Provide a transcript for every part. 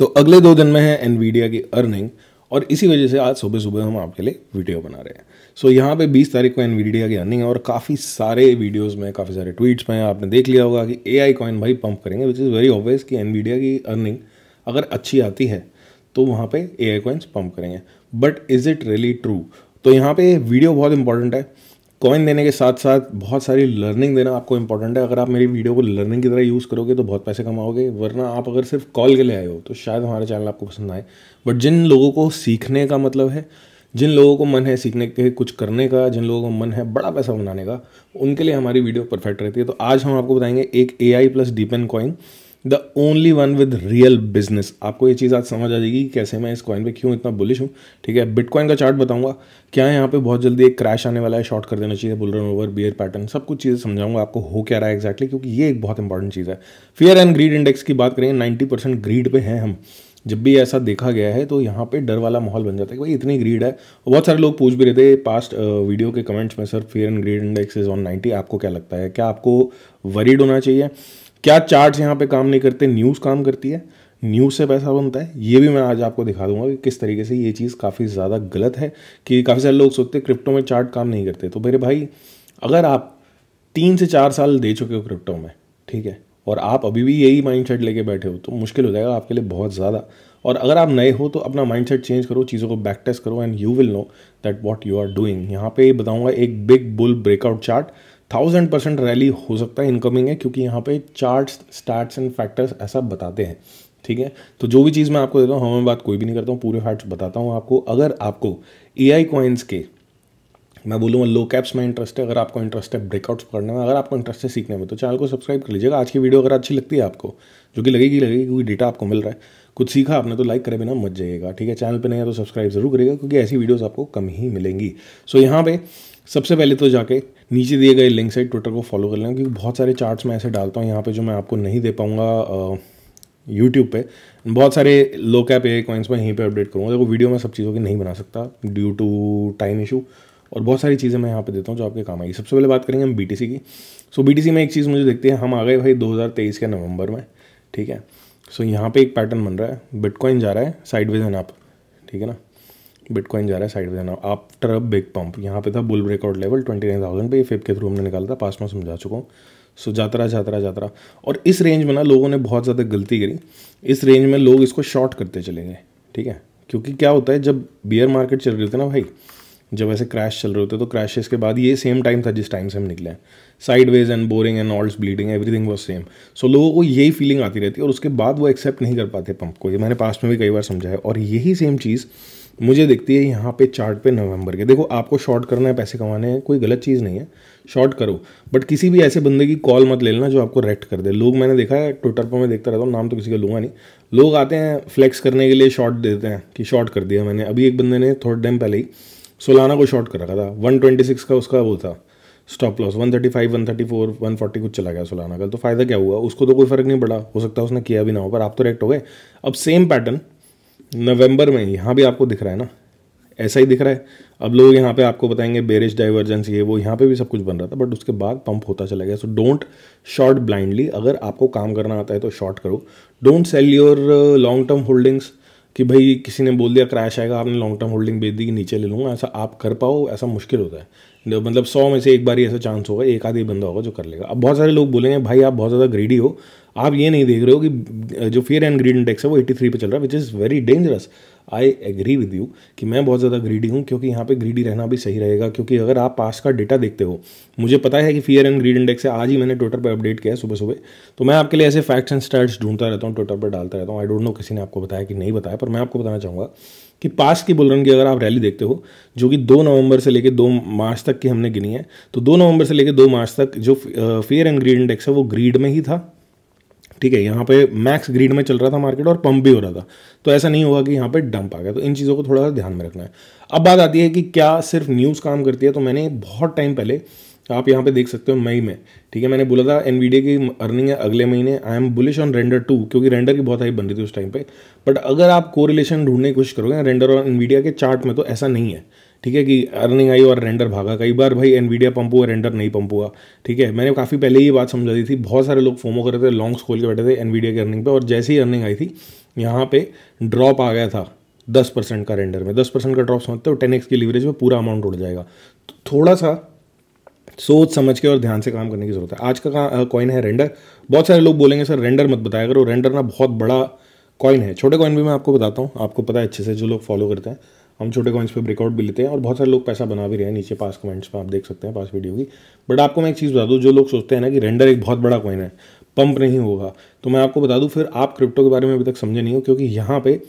तो अगले दो दिन में है एनवीडिया की अर्निंग और इसी वजह से आज सुबह सुबह हम आपके लिए वीडियो बना रहे हैं सो so, यहाँ पे 20 तारीख को एनवीडिया की अर्निंग है और काफ़ी सारे वीडियोस में काफ़ी सारे ट्वीट्स में आपने देख लिया होगा कि ए आई कॉइन भाई पंप करेंगे विच इज़ वेरी ऑब्वियस कि एनवीडिया की अर्निंग अगर अच्छी आती है तो वहाँ पे ए आई कॉइन्स पंप करेंगे but is it really true तो यहाँ पे वीडियो बहुत इंपॉर्टेंट है कॉइन देने के साथ साथ बहुत सारी लर्निंग देना आपको इंपॉर्टेंट है अगर आप मेरी वीडियो को लर्निंग की तरह यूज़ करोगे तो बहुत पैसे कमाओगे वरना आप अगर सिर्फ कॉल के लिए आए हो तो शायद हमारे चैनल आपको पसंद आए बट जिन लोगों को सीखने का मतलब है जिन लोगों को मन है सीखने के कुछ करने का जिन लोगों को मन है बड़ा पैसा बनाने का उनके लिए हमारी वीडियो परफेक्ट रहती है तो आज हम आपको बताएंगे एक A I plus DePIN coin the only one with real business आपको ये चीज़ आज समझ आ जाएगी कि कैसे मैं इस कॉइन पे क्यों इतना बुलिश हूँ ठीक है बिटकॉइन का चार्ट बताऊंगा क्या यहाँ पे बहुत जल्दी एक क्रैश आने वाला है शॉर्ट कर देना चाहिए bull run over bear pattern सब कुछ चीज़ें समझाऊंगा आपको हो क्या रहा है एक्जैक्टली क्योंकि ये एक बहुत इंपॉर्टेंट चीज़ है फियर एंड ग्रीड इंडेक्स की बात करें नाइन्टी परसेंट ग्रीड पर हैं हम जब भी ऐसा देखा गया है तो यहाँ पे डर वाला माहौल बन जाता है भाई इतनी ग्रीड है बहुत सारे लोग पूछ भी रहे थे पास्ट वीडियो के कमेंट्स में sir fear and greed index is on ninety आपको क्या लगता है क्या आपको वरीड होना चाहिए क्या चार्ट यहाँ पे काम नहीं करते न्यूज़ काम करती है न्यूज़ से पैसा बनता है ये भी मैं आज आपको दिखा दूंगा कि किस तरीके से ये चीज़ काफ़ी ज़्यादा गलत है कि काफ़ी सारे लोग सोचते हैं क्रिप्टो में चार्ट काम नहीं करते तो मेरे भाई अगर आप तीन से चार साल दे चुके हो क्रिप्टो में ठीक है और आप अभी भी यही माइंडसेट लेके बैठे हो तो मुश्किल हो जाएगा आपके लिए बहुत ज़्यादा और अगर आप नए हो तो अपना माइंडसेट चेंज करो चीज़ों को बैक टेस्ट करो and you will know that what you are doing यहाँ पे बताऊँगा एक big bull breakout chart thousand percent rally हो सकता है इनकमिंग है क्योंकि यहाँ पे चार्ट्स स्टार्ट्स एंड फैक्टर्स ऐसा बताते हैं ठीक है तो जो भी चीज़ मैं आपको देता हूँ हमें हाँ, बात कोई भी नहीं करता हूँ पूरे हार्ट बताता हूँ आपको अगर आपको ए आई कॉइन्स के मैं बोलूँगा लो कैप्स में इंटरेस्ट है अगर आपको इंटरेस्ट है ब्रेकआउट्स पढ़ने में अगर आपको इंटरेस्ट है सीखने में तो चैनल को सब्सक्राइब कर लीजिएगा आज की वीडियो अगर अच्छी लगती है आपको जो कि लगेगी लगेगी क्योंकि डेटा आपको मिल रहा है कुछ सीखा आपने तो लाइक करे बिना मत जाइएगा ठीक है चैनल पर नहीं है तो सब्सक्राइब जरूर करेगा क्योंकि ऐसी वीडियोज़ आपको कम ही मिलेंगी सो यहाँ पर सबसे पहले तो जाके नीचे दिए गए लिंक से ट्विटर को फॉलो कर लेना क्योंकि बहुत सारे चार्ट्स मैं ऐसे डालता हूँ यहाँ पे जो मैं आपको नहीं दे पाऊँगा यूट्यूब पे बहुत सारे लो कैप ए कॉइन्स में यहीं पे अपडेट करूँगा देखो वीडियो में सब चीज़ों की नहीं बना सकता ड्यू टू टाइम इशू और बहुत सारी चीज़ें मैं यहाँ पे देता हूँ जो आपके काम आएगी सबसे पहले बात करेंगे हम बी की सो बी में एक चीज़ मुझे देखते हैं हम आ गए भाई दो के नवंबर में ठीक है सो यहाँ पर एक पैटर्न बन रहा है बिटकॉइन जा रहा है साइड वेज आप ठीक है ना बिटकॉइन जा रहा है साइड पर जाना आफ्टर अ बिग पंप यहाँ पे था bull breakout level twenty nine thousand पे ये फेब के थ्रू हमने निकाला था पास में समझा चुका हूँ सो जाता रहा जाता रहा जाता रहा और इस रेंज में ना लोगों ने बहुत ज़्यादा गलती करी इस रेंज में लोग इसको शॉर्ट करते चले गए ठीक है क्योंकि क्या होता है जब बियर मार्केट चल रहे थे ना भाई जब ऐसे क्रैश चल रहे होते तो क्रैशेस के बाद ये सेम टाइम था जिस टाइम से हम निकले हैं sideways and boring and alts bleeding everything was same so लोगों को यही फीलिंग आती रहती है और उसके बाद वो एक्सेप्ट नहीं कर पाते पंप को ये मैंने पास्ट में भी कई बार समझा है और यही सेम चीज़ मुझे दिखती है यहाँ पे चार्ट पे नवंबर के देखो आपको शॉर्ट करना है पैसे कमाने हैं कोई गलत चीज़ नहीं है शॉर्ट करो बट किसी भी ऐसे बंदे की कॉल मत लेना जो आपको रेक्ट कर दे लोग मैंने देखा है ट्विटर पर मैं देखता रहता हूँ नाम तो किसी का लूँगा नहीं लोग आते हैं फ्लैक्स करने के लिए शॉर्ट देते हैं कि शॉर्ट कर दिया मैंने अभी एक बंदे ने थोड़े टाइम पहले ही सोलाना को शॉर्ट कर रखा था वन ट्वेंटी सिक्स का उसका वो था stop loss one thirty five one thirty four one forty कुछ चला गया सोलाना कल तो फ़ायदा क्या हुआ उसको तो कोई फ़र्क नहीं पड़ा हो सकता है उसने किया भी ना हो पर आप तो रेक्ट हो गए अब सेम पैटर्न नवंबर में यहाँ भी आपको दिख रहा है ना ऐसा ही दिख रहा है अब लोग यहाँ पे आपको बताएंगे बेरिज डाइवर्जेंस ये वो यहाँ पे भी सब कुछ बन रहा था बट उसके बाद पंप होता चला गया सो डोंट शॉर्ट ब्लाइंडली अगर आपको काम करना आता है तो शॉर्ट करो don't sell your long term holdings कि भाई किसी ने बोल दिया क्रैश आएगा आपने लॉन्ग टर्म होल्डिंग बेच दी कि नीचे ले लूँगा ऐसा आप कर पाओ ऐसा मुश्किल होता है मतलब सौ में से एक बार ही ऐसा चांस होगा एक आधे बंदा होगा जो कर लेगा अब बहुत सारे लोग बोलेंगे भाई आप बहुत ज़्यादा ग्रीडी हो आप ये नहीं देख रहे हो कि जो फियर एंड ग्रीड इंडेक्स है वो 83 पे चल रहा है which is very dangerous I agree with you कि मैं बहुत ज़्यादा ग्रीडी हूँ क्योंकि यहाँ पे ग्रीडी रहना भी सही रहेगा क्योंकि अगर आप पास का डेटा देखते हो मुझे पता है कि फियर एंड ग्रीड इंडेक्स है आज ही मैंने ट्विटर पर अपडेट किया है सुबह सुबह तो मैं आपके लिए ऐसे फैक्ट्स एंड स्टैट्स ढूंढता रहता हूँ ट्विटर पर डालता रहता हूँ आई डोंट नो किसी ने आपको बताया कि नहीं बताया पर मैं आपको बताना चाहूँगा कि पास की बुलरन की अगर आप रैली देखते हो जो कि दो नवंबर से लेकर दो मार्च तक की हमने गिनी है तो दो नवंबर से लेकर दो मार्च तक जो फेयर एंड ग्रीड इंडेक्स है वो ग्रीड में ही था ठीक है यहाँ पे मैक्स ग्रीड में चल रहा था मार्केट और पंप भी हो रहा था तो ऐसा नहीं होगा कि यहाँ पे डंप आ गया तो इन चीज़ों को थोड़ा सा ध्यान में रखना है अब बात आती है कि क्या सिर्फ न्यूज़ काम करती है तो मैंने बहुत टाइम पहले तो आप यहाँ पे देख सकते हो मई में ठीक है मैंने बोला था एनवीडिया की अर्निंग है अगले महीने I am bullish on Render too क्योंकि रेंडर की बहुत हाई बन रही थी उस टाइम पे बट अगर आप को रिलेशन ढूंढने की कोशिश करोगे रेंडर और एनवीडिया के चार्ट में तो ऐसा नहीं है ठीक है कि अर्निंग आई और रेंडर भागा कई बार भाई एनवीडिया पंप हुआ रेंडर नहीं पंप हुआ ठीक है मैंने काफ़ी पहले ही बात समझा दी थी बहुत सारे लोग फोमो कर रहे थे लॉन्ग्स खोल के बैठे थे एनवीडिया की अर्निंग पे और जैसे ही अर्निंग आई थी यहाँ पे ड्रॉप आ गया था दस परसेंट का रेंडर में दस परसेंट का ड्रॉप समझते हो टेन एक्स की लीवरेज में पूरा अमाउंट उड़ जाएगा तो थोड़ा सा सोच समझ के और ध्यान से काम करने की ज़रूरत है आज का कॉइन है रेंडर बहुत सारे लोग बोलेंगे सर रेंडर मत बताया करो रेंडर ना बहुत बड़ा कॉइन है छोटे कॉइन भी मैं आपको बताता हूँ आपको पता है अच्छे से जो लोग फॉलो करते हैं हम छोटे कॉइन्स पे ब्रेकआउट भी लेते हैं और बहुत सारे लोग पैसा बना भी रहे हैं नीचे पास कमेंट्स में आप देख सकते हैं पास वीडियो की बट आपको मैं एक चीज़ बता दूँ जो लोग सोचते हैं ना कि रेंडर एक बहुत बड़ा कॉइन है पंप नहीं होगा तो मैं आपको बता दूँ फिर आप क्रिप्टो के बारे में अभी तक समझे नहीं हो क्योंकि यहाँ पे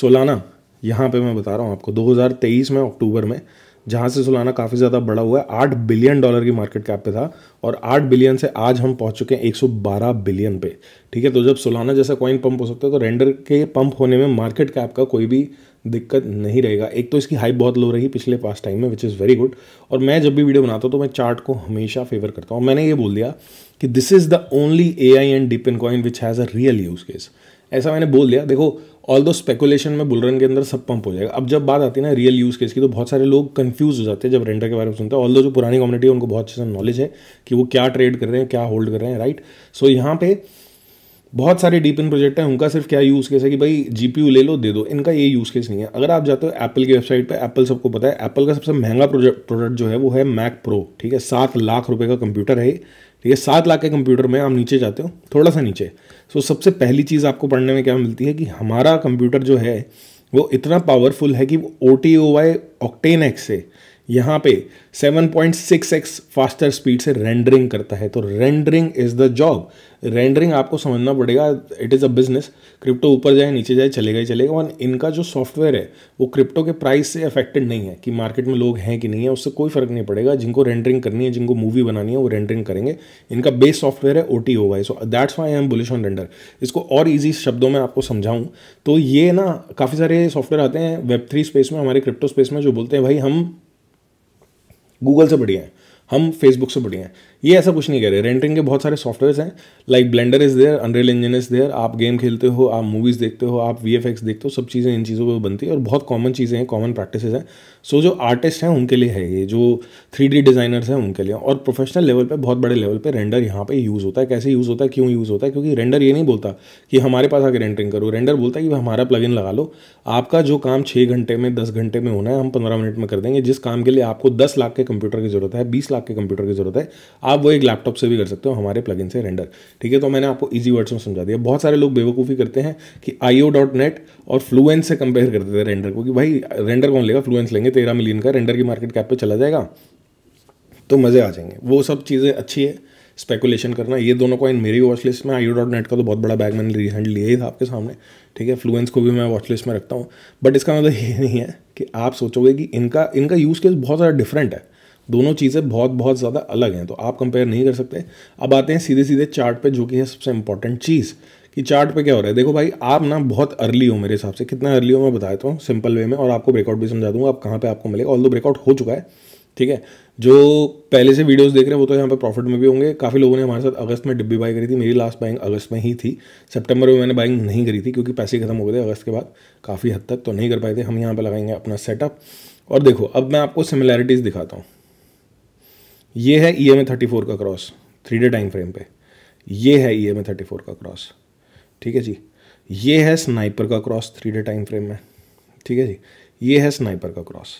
सोलाना यहाँ पे मैं बता रहा हूँ आपको 2023 में अक्टूबर में जहाँ से सोलाना काफ़ी ज़्यादा बड़ा हुआ है आठ बिलियन डॉलर की मार्केट कैप पे था और आठ बिलियन से आज हम पहुँच चुके हैं एक सौ बारह बिलियन पे ठीक है तो जब सोलाना जैसा कॉइन पंप हो सकता है तो रेंडर के पंप होने में मार्केट कैप का कोई भी दिक्कत नहीं रहेगा एक तो इसकी हाइप बहुत लो रही पिछले पास टाइम में विच इज़ वेरी गुड और मैं जब भी वीडियो बनाता हूँ तो मैं चार्ट को हमेशा फेवर करता हूँ मैंने ये बोल दिया कि this is the only A I and DePIN coin which has a real use case ऐसा मैंने बोल दिया देखो ऑल दो स्पेकुलेशन में बुलरन के अंदर सब पंप हो जाएगा अब जब बात आती है ना रियल यूज़ केस की तो बहुत सारे लोग कंफ्यूज हो जाते हैं जब रेंडर के बारे में सुनते हैं ऑल दो जो पुरानी कम्युनिटी है उनको बहुत अच्छे से नॉलेज है कि वो क्या ट्रेड कर रहे हैं क्या होल्ड कर रहे हैं राइट सो so, यहाँ पे बहुत सारे डीप इन प्रोजेक्ट हैं उनका सिर्फ क्या यूज़ केस है कि भाई जी ले लो दे दो इनका ये यूज़ केस नहीं है अगर आप जाते हो एप्पल की वेबसाइट पर एप्पल सबको पता है एप्पल का सबसे महंगा प्रोजेक्ट प्रोडक्ट जो है वो है मैक प्रो ठीक है सात लाख रुपये का कंप्यूटर है ये सात लाख के कंप्यूटर में आप नीचे जाते हो थोड़ा सा नीचे सो so, सबसे पहली चीज़ आपको पढ़ने में क्या मिलती है कि हमारा कंप्यूटर जो है वो इतना पावरफुल है कि वो O T O Y Octane X से यहाँ पे 7.6x फास्टर स्पीड से रेंडरिंग करता है तो rendering is the job rendering आपको समझना पड़ेगा it is a business crypto ऊपर जाए नीचे जाए चलेगा ही चलेगा और इनका जो सॉफ्टवेयर है वो क्रिप्टो के प्राइस से अफेक्टेड नहीं है कि मार्केट में लोग हैं कि नहीं है उससे कोई फर्क नहीं पड़ेगा जिनको रेंडरिंग करनी है जिनको मूवी बनानी है वो रेंडरिंग करेंगे इनका बेस सॉफ्टवेयर है O T so that's why I am bullish on render इसको और ईजी शब्दों में आपको समझाऊँ तो ये ना काफ़ी सारे सॉफ्टवेयर आते हैं वेब थ्री स्पेस में हमारे क्रिप्टो स्पेस में जो बोलते हैं भाई हम गूगल से बढ़िया है हम फेसबुक से बढ़िया हैं ये ऐसा कुछ नहीं कह रहे रेंटिंग के बहुत सारे सॉफ्टवेयर हैं like Blender is there Unreal Engine is there आप गेम खेलते हो आप मूवीज़ देखते हो आप वी देखते हो सब चीज़ें इन चीज़ों पर बनती है और बहुत कॉमन चीज़ें हैं कॉमन प्रैक्टिस हैं सो जो आर्टिस्ट हैं उनके लिए है ये जो थ्री डी डिज़ाइनर्स हैं उनके लिए और प्रोफेशनल लेवल पर बहुत बड़े लेवल पर रेंडर यहाँ पर यूज़ होता है कैसे यूज़ होता है क्यों यूज़ होता है क्योंकि रेंडर ये नहीं बोलता कि हमारे पास आकर रेंटिंग करो रेंडर बोलता है कि हमारा प्लग लगा लो आपका जो काम छः घंटे में दस घंटे में होना है हम पंद्रह मिनट में कर देंगे जिस काम के लिए आपको दस लाख के कंप्यूटर की जरूरत है बीस लाख लाख के कंप्यूटर की ज़रूरत है आप वो एक लैपटॉप से भी कर सकते हो हमारे प्लग से रेंडर ठीक है तो मैंने आपको ईजी वर्ड्स में समझा दिया बहुत सारे लोग बेवकूफ़ी करते हैं कि आई और फ्लुएंस से कंपेयर करते थे रेंडर को कि भाई रेंडर कौन लेगा फ्लुएंस लेंगे तेरह मिलियन का रेंडर की मार्केट कैप पर चला जाएगा तो मज़े आ जाएंगे वो सब चीज़ें अच्छी है स्पेकुलेशन करना ये दोनों कॉइन मेरी वॉच लिस्ट में आई डॉट नेट का तो बहुत बड़ा बैग मैंने रिसेंट लिया ही था आपके सामने ठीक है फ्लुएंस को भी मैं वॉच लिस्ट में रखता हूँ बट इसका मतलब ये नहीं है कि आप सोचोगे कि इनका इनका यूज़ केस बहुत ज़्यादा डिफरेंट है दोनों चीज़ें बहुत बहुत ज़्यादा अलग हैं तो आप कंपेयर नहीं कर सकते अब आते हैं सीधे सीधे चार्ट पे जो कि है सबसे इंपॉर्टेंट चीज़ कि चार्ट पे क्या हो रहा है देखो भाई आप ना बहुत अर्ली हो मेरे हिसाब से कितना अर्ली हो मैं बता देता हूँ सिंपल वे में और आपको ब्रेकआउट भी समझा दूंगा आप कहाँ पर आपको मिलेगा ऑल दो ब्रेकआउट हो चुका है ठीक है जो पहले से वीडियोस देख रहे हैं वो तो यहाँ पे प्रॉफिट में भी होंगे काफ़ी लोगों ने हमारे साथ अगस्त में डिब्बी बाई करी थी मेरी लास्ट बाइंग अगस्त में ही थी सितंबर में मैंने बाइंग नहीं करी थी क्योंकि पैसे खत्म हो गए थे अगस्त के बाद काफ़ी हद तक तो नहीं कर पाए थे हम यहाँ पे लगाएंगे अपना सेटअप और देखो अब मैं आपको सिमिलैरिटीज़ दिखाता हूँ ये है E M A thirty four का cross three day time frame पे ये है E M A thirty four का क्रॉस ठीक है जी ये है स्नाइपर का cross three day time frame में ठीक है जी ये है स्नाइपर का क्रॉस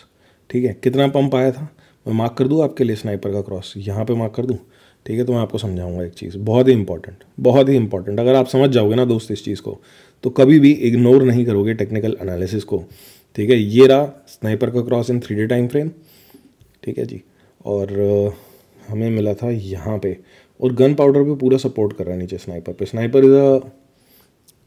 ठीक है कितना पंप आया था मैं मार्क कर दूँ आपके लिए स्नाइपर का क्रॉस यहाँ पे मार्क कर दूँ ठीक है तो मैं आपको समझाऊंगा एक चीज़ बहुत ही इंपॉर्टेंट बहुत ही इंपॉर्टेंट अगर आप समझ जाओगे ना दोस्त इस चीज़ को तो कभी भी इग्नोर नहीं करोगे टेक्निकल एनालिसिस को ठीक है ये रहा स्नाइपर का cross in three day time frame ठीक है जी और हमें मिला था यहाँ पे और गन पाउडर पे पूरा सपोर्ट कर रहा है नीचे स्नाइपर पे sniper is a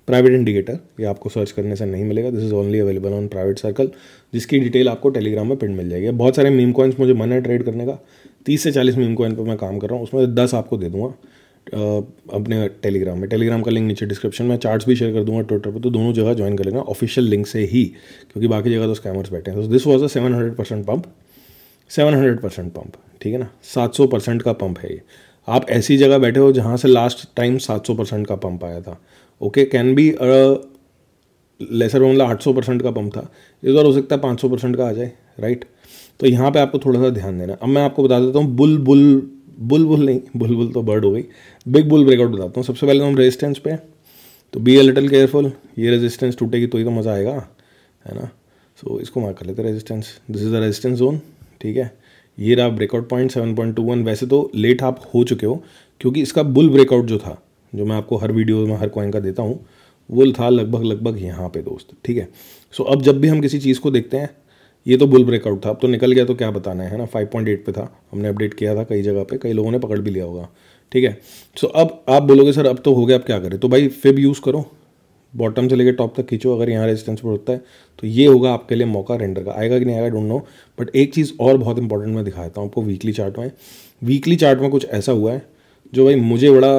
private indicator ये आपको सर्च करने से नहीं मिलेगा this is only available on private circle जिसकी डिटेल आपको टेलीग्राम में प्रिंट मिल जाएगी बहुत सारे मीम कॉइन्स मुझे मन है ट्रेड करने का तीस से चालीस मीम कॉइन पर मैं काम कर रहा हूँ उसमें दस आपको दे दूँगा अपने टेलीग्राम में टेलीग्राम का लिंक नीचे डिस्क्रिप्शन में चार्ट्स भी शेयर कर दूंगा ट्विटर पे तो दोनों जगह ज्वाइन कर लेना ऑफिशियल लिंक से ही क्योंकि बाकी जगह तो स्कैमर्स बैठे हैं तो this was a seven hundred percent pump seven hundred percent pump ठीक है ना सात सौ परसेंट का पंप है ये आप ऐसी जगह बैठे हो जहाँ से लास्ट टाइम सात सौ परसेंट का पंप आया था ओके कैन बी लेसर मामला आठ सौ परसेंट का पंप था इस बार हो सकता है पाँच सौ परसेंट का आ जाए राइट तो यहाँ पे आपको थोड़ा सा ध्यान देना अब मैं आपको बता देता हूँ बुल बुल बुल बुल नहीं बुल बुल तो बर्ड हो गई बिग बुल ब्रेकआउट बताता हूँ सबसे पहले तो हम रेजिस्टेंस पे तो बी ए लिटल केयरफुल ये रेजिस्टेंस टूटेगी तो ही तो मज़ा आएगा है ना सो so, इसको मार्क कर लेते हैं resistance this is the resistance zone ठीक है ये रहा breakout point seven point two one वैसे तो लेट आप हो चुके हो क्योंकि इसका बुल ब्रेकआउट जो था जो मैं आपको हर वीडियो में हर कॉइन का देता हूँ वो था लगभग लगभग यहाँ पे दोस्त ठीक है सो अब जब भी हम किसी चीज़ को देखते हैं ये तो बुल ब्रेकआउट था अब तो निकल गया तो क्या बताना है ना 5.8 पे था हमने अपडेट किया था कई जगह पे कई लोगों ने पकड़ भी लिया होगा ठीक है सो अब आप बोलोगे सर अब तो हो गया अब क्या करें तो भाई फिब यूज़ करो बॉटम से लेकर टॉप तक खींचो अगर यहाँ रेजिस्टेंस होता है तो ये होगा आपके लिए मौका रेंडर का आएगा कि नहीं आएगा डोंट नो बट एक चीज़ और बहुत इंपॉर्टेंट मैं दिखाता हूँ आपको वीकली चार्ट में वीकली चार्ट में कुछ ऐसा हुआ है जो भाई मुझे बड़ा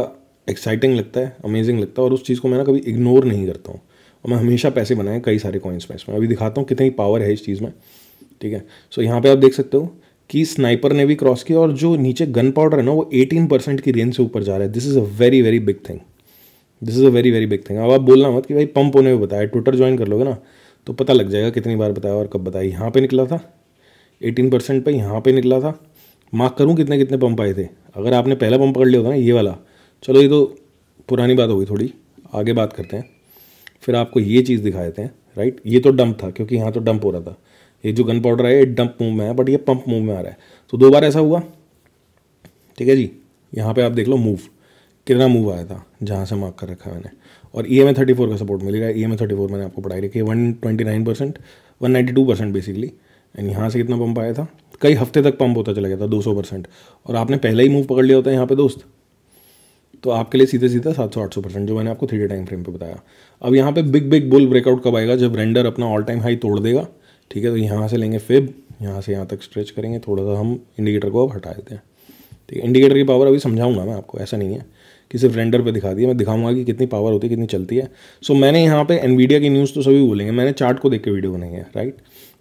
एक्साइटिंग लगता है अमेजिंग लगता है और उस चीज़ को मैं ना कभी इग्नोर नहीं करता हूँ और मैं हमेशा पैसे बनाए कई सारे कॉइन्स में इसमें अभी दिखाता हूँ कितनी पावर है इस चीज़ में ठीक है सो so, यहाँ पे आप देख सकते हो कि स्नाइपर ने भी क्रॉस किया और जो नीचे गन पाउडर है ना वो 18 परसेंट की रेंज से ऊपर जा रहा है this is a very very big thing this is a very very big thing अब आप बोलना मत कि भाई पंप होने में बताया ट्विटर ज्वाइन कर लोगे ना तो पता लग जाएगा कितनी बार बताया और कब बताया यहाँ पे निकला था 18 परसेंट पर यहाँ पे निकला था मार्क करूँ कितने कितने पंप आए थे अगर आपने पहला पंप पकड़ लिया होता ना ये वाला चलो ये तो पुरानी बात होगी थोड़ी आगे बात करते हैं फिर आपको ये चीज़ दिखा देते हैं राइट ये तो डंप था क्योंकि यहाँ तो डंप हो रहा था ये जो गन पाउडर है ये डंप मूव में है बट ये पंप मूव में आ रहा है तो दो बार ऐसा हुआ ठीक है जी यहाँ पे आप देख लो मूव कितना मूव आया था जहाँ से मार्क कर रखा है मैंने और E M A thirty four का सपोर्ट मिल रहा है E M A thirty four मैंने आपको पढ़ाई रखी है one twenty nine percent one ninety two percent basically and यहाँ से कितना पंप आया था कई हफ्ते तक पंप होता चला गया था दो सौ परसेंट और आपने पहला ही मूव पकड़ लिया होता है यहाँ पे दोस्त तो आपके लिए सीधे सीधा सात सौ आठ सौ परसेंट जो मैंने आपको थ्री डे टाइम फ्रेम पे बताया अब यहाँ पे बिग बिग बुल ब्रेकआउट कब आएगा जब रेंडर अपना ऑल टाइम हाई तोड़ देगा ठीक है तो यहाँ से लेंगे फिब यहाँ से यहाँ तक स्ट्रेच करेंगे थोड़ा सा हम इंडिकेटर को अब हटा देते हैं ठीक है इंडिकेटर की पावर अभी समझाऊंगा मैं आपको ऐसा नहीं है कि सिर्फ रेंडर पे दिखा दिया मैं दिखाऊंगा कि कितनी पावर होती है कितनी चलती है सो so, मैंने यहाँ पे एनवीडिया की न्यूज़ तो सभी बोलेंगे मैंने चार्ट को देख के वीडियो बनाई है right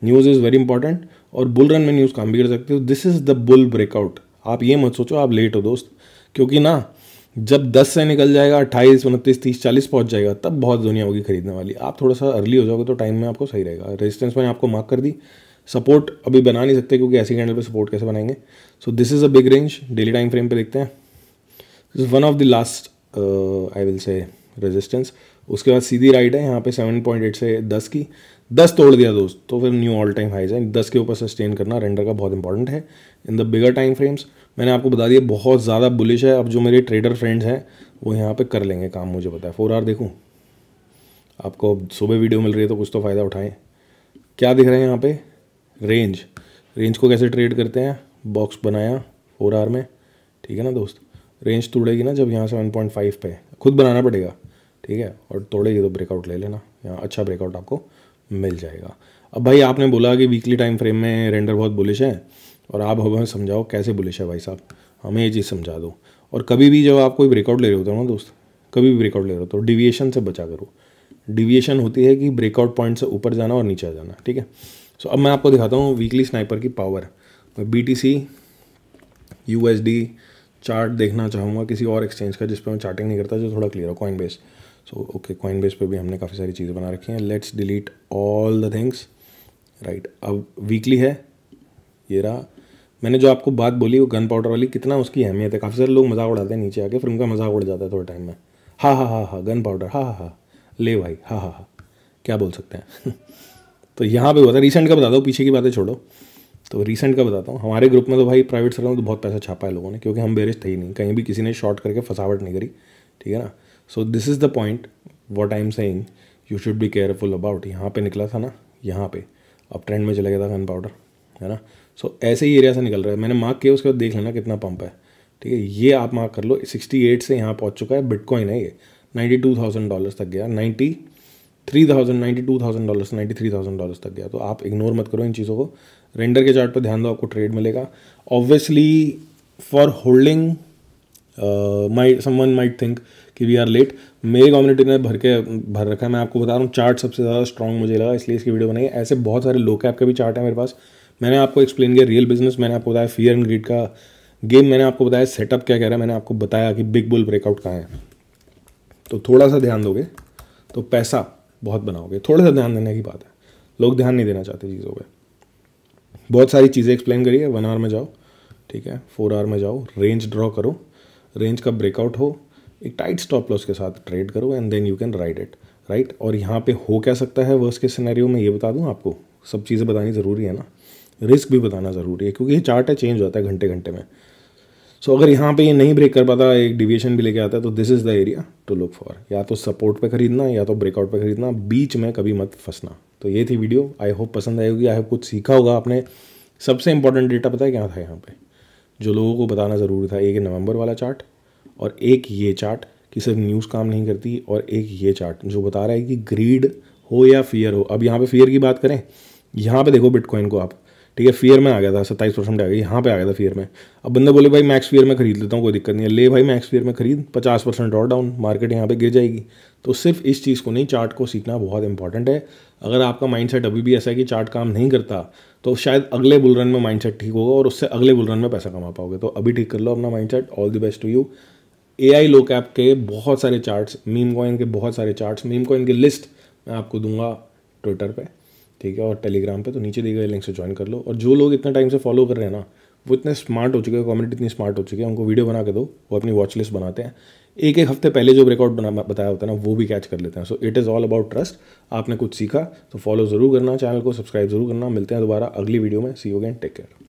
news is very important और बुल रन में न्यूज़ काम भी कर सकते हो this is the bull breakout आप ये मत सोचो आप लेट हो दोस्त क्योंकि ना जब दस से निकल जाएगा अट्ठाईस उनतीस तीस चालीस पहुंच जाएगा तब बहुत दुनिया होगी खरीदने वाली आप थोड़ा सा अर्ली हो जाओगे तो टाइम में आपको सही रहेगा रेजिस्टेंस मैंने आपको मार्क कर दी सपोर्ट अभी बना नहीं सकते क्योंकि ऐसी कैंडल पे सपोर्ट कैसे बनाएंगे so this is a big range daily time frame पे देखते हैं one of the last I will say resistance उसके बाद सीधी राइट है यहाँ पे एट से दस की दस तोड़ दिया दोस्त तो फिर न्यू ऑल टाइम हाईज है दस के ऊपर सस्टेन करना रेंडर का बहुत इंपॉर्टेंट है in the bigger time frames मैंने आपको बता दिया बहुत ज़्यादा बुलिश है अब जो मेरे ट्रेडर फ्रेंड्स हैं वो यहाँ पे कर लेंगे काम मुझे पता है फोर आर देखूँ आपको सुबह वीडियो मिल रही है तो कुछ तो फ़ायदा उठाएं क्या दिख रहे हैं यहाँ पे रेंज रेंज को कैसे ट्रेड करते हैं बॉक्स बनाया फोर आर में ठीक है ना दोस्त रेंज तोड़ेगी ना जब यहाँ सेवन पॉइंट फाइव पे खुद बनाना पड़ेगा ठीक है और तोड़ेगी तो ब्रेकआउट ले लेना यहाँ अच्छा ब्रेकआउट आपको मिल जाएगा अब भाई आपने बोला कि वीकली टाइम फ्रेम में रेंडर बहुत बुलिश है और आप हमें समझाओ कैसे बुलिश है भाई साहब हमें ये चीज़ समझा दो और कभी भी जब आप कोई ब्रेकआउट ले रहे होते हो ना दोस्त कभी भी ब्रेकआउट ले रहे होते हो डिविएशन से बचा करो डिविएशन होती है कि ब्रेकआउट पॉइंट से ऊपर जाना और नीचे जाना ठीक है सो अब मैं आपको दिखाता हूँ वीकली स्नाइपर की power B T C U S D chart देखना चाहूँगा किसी और एक्सचेंज का जिस पर मैं चार्टिंग नहीं करता जो थोड़ा क्लियर हो Coinbase so okay Coinbase पर भी हमने काफ़ी सारी चीज़ें बना रखी हैं let's delete all the things right अब वीकली है ये रहा मैंने जो आपको बात बोली वो गन पाउडर वाली कितना उसकी अहमियत है काफ़ी सारे लोग मजाक उड़ाते हैं नीचे आके फिर उनका मजाक उड़ जाता है थोड़े टाइम में हाँ हाँ हाँ हाँ गन पाउडर हाँ हाँ हाँ ले भाई हाँ हाँ हाँ क्या बोल सकते हैं तो यहाँ पे हुआ था रिसेंट का बता दो पीछे की बातें छोड़ो तो रिसेंट का बताता हूँ हमारे ग्रुप में तो भाई प्राइवेट सर्कल में तो बहुत पैसा छापा है लोगों ने क्योंकि हम बेरिज थे ही नहीं कहीं भी किसी ने शॉर्ट करके फसावट नहीं करी ठीक है ना so this is the point what I am saying you should be careful about यहाँ पे निकला था ना यहाँ पे अब ट्रेंड में चला गया था गन पाउडर है ना सो so, ऐसे ही एरिया से निकल रहा है मैंने मार्क किया उसके बाद देख लेना कितना पंप है ठीक है ये आप मार्क कर लो सिक्सटी एट से यहाँ पहुँच चुका है बिटकॉइन है ये नाइन्टी टू थाउजेंड डॉलर तक गया ninety three thousand ninety two thousand dollars ninety three thousand dollar तक गया तो आप इग्नोर मत करो इन चीज़ों को रेंडर के चार्ट पर ध्यान दो आपको ट्रेड मिलेगा obviously for holding my someone might think कि वी आर लेट मेरी कम्युनिटी ने भर के भर रखा है मैं आपको बता रहा हूँ चार्ट सबसे ज़्यादा स्ट्रॉन्ग मुझे लगा इसलिए इसकी वीडियो बनाई ऐसे बहुत सारे लो कैप के भी चार्ट है मेरे पास मैंने आपको एक्सप्लेन किया रियल बिजनेस मैंने आपको बताया फियर एंड ग्रीड का गेम मैंने आपको बताया सेटअप क्या कह रहा है मैंने आपको बताया कि बिग बुल ब्रेकआउट कहाँ है तो थोड़ा सा ध्यान दोगे तो पैसा बहुत बनाओगे थोड़ा सा ध्यान देने की बात है लोग ध्यान नहीं देना चाहते चीज़ों पर बहुत सारी चीज़ें एक्सप्लेन करिए वन आवर में जाओ ठीक है फोर आवर में जाओ रेंज ड्रॉ करो रेंज का ब्रेकआउट हो एक टाइट स्टॉप लॉस के साथ ट्रेड करो and then you can ride it right और यहाँ पे हो क्या सकता है वर्स के सिनेरियो में ये बता दूँ आपको सब चीज़ें बतानी ज़रूरी है ना रिस्क भी बताना ज़रूरी है क्योंकि ये चार्ट है चेंज होता है घंटे घंटे में सो अगर यहाँ पे ये नहीं ब्रेक कर पाता एक डिविएशन भी लेके आता है तो this is the area to look for या तो सपोर्ट पे खरीदना या तो ब्रेकआउट पे खरीदना बीच में कभी मत फंसना तो ये थी वीडियो आई होप पसंद आई होगी आई होप कुछ सीखा होगा आपने सबसे इंपॉर्टेंट डेटा पता है क्या था यहाँ पे जो लोगों को बताना ज़रूरी था एक नवंबर वाला चार्ट और एक ये चार्ट कि सिर्फ न्यूज़ काम नहीं करती और एक ये चार्ट जो बता रहा है कि ग्रीड हो या फियर हो अब यहाँ पे फियर की बात करें यहाँ पे देखो बिटकॉइन को आप ठीक है फियर में आ गया था सत्ताईस परसेंट आ गया यहाँ पे आ गया था फियर में अब बंदा बोले भाई मैक्स फियर में खरीद लेता हूँ कोई दिक्कत नहीं है ले भाई मैक्स फियर में खरीद पचास परसेंट और डाउन मार्केट यहाँ पे गिर जाएगी तो सिर्फ इस चीज़ को नहीं चार्ट को सीखना बहुत इंपॉर्टेंट है अगर आपका माइंड अभी भी ऐसा है कि चार्ट काम नहीं करता तो शायद अगले बुलरन में माइंड ठीक होगा और उससे अगले बुलरन में पैसा कमा पाओगे तो अभी ठीक कर लो अपना mind all the best to you A I lock app के बहुत सारे चार्ट्स मीम कॉइन के बहुत सारे चार्ट्स मीम कॉइन की लिस्ट मैं आपको दूंगा ट्विटर पर ठीक है और टेलीग्राम पे तो नीचे दिए गए लिंक से ज्वाइन कर लो और जो लोग इतना टाइम से फॉलो कर रहे हैं ना वो इतने स्मार्ट हो चुके हैं कम्युनिटी इतनी स्मार्ट हो चुकी है उनको वीडियो बना के दो वो अपनी वॉच लिस्ट बनाते हैं एक एक हफ्ते पहले जो रिकॉर्ड बना बताया होता है ना वो भी कैच कर लेते हैं so it is all about trust आपने कुछ सीखा तो फॉलो ज़रूर करना चैनल को सब्सक्राइब जरूर करना मिलते हैं दोबारा अगली वीडियो में see you again take care